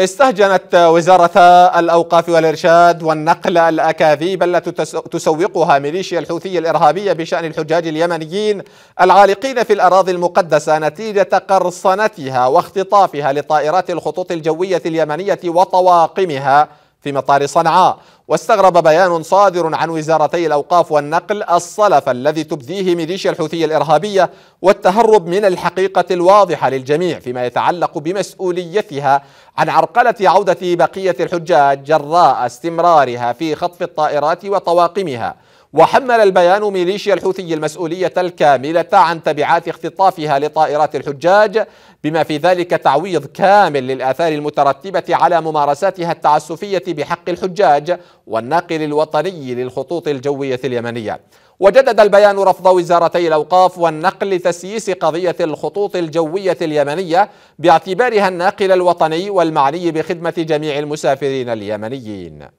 استهجنت وزارة الأوقاف والإرشاد والنقل الأكاذيب التي تسوقها ميليشيا الحوثية الإرهابية بشأن الحجاج اليمنيين العالقين في الأراضي المقدسة نتيجة قرصنتها واختطافها لطائرات الخطوط الجوية اليمنية وطواقمها في مطار صنعاء واستغرب بيان صادر عن وزارتي الأوقاف والنقل الصلف الذي تبذيه ميليشيا الحوثية الإرهابية والتهرب من الحقيقة الواضحة للجميع فيما يتعلق بمسؤوليتها عن عرقلة عودة بقية الحجاج جراء استمرارها في خطف الطائرات وطواقمها وحمل البيان ميليشيا الحوثي المسؤولية الكاملة عن تبعات اختطافها لطائرات الحجاج بما في ذلك تعويض كامل للآثار المترتبة على ممارساتها التعسفية بحق الحجاج والناقل الوطني للخطوط الجوية اليمنية وجدد البيان رفض وزارتي الأوقاف والنقل لتسييس قضية الخطوط الجوية اليمنية باعتبارها الناقل الوطني والمعني بخدمة جميع المسافرين اليمنيين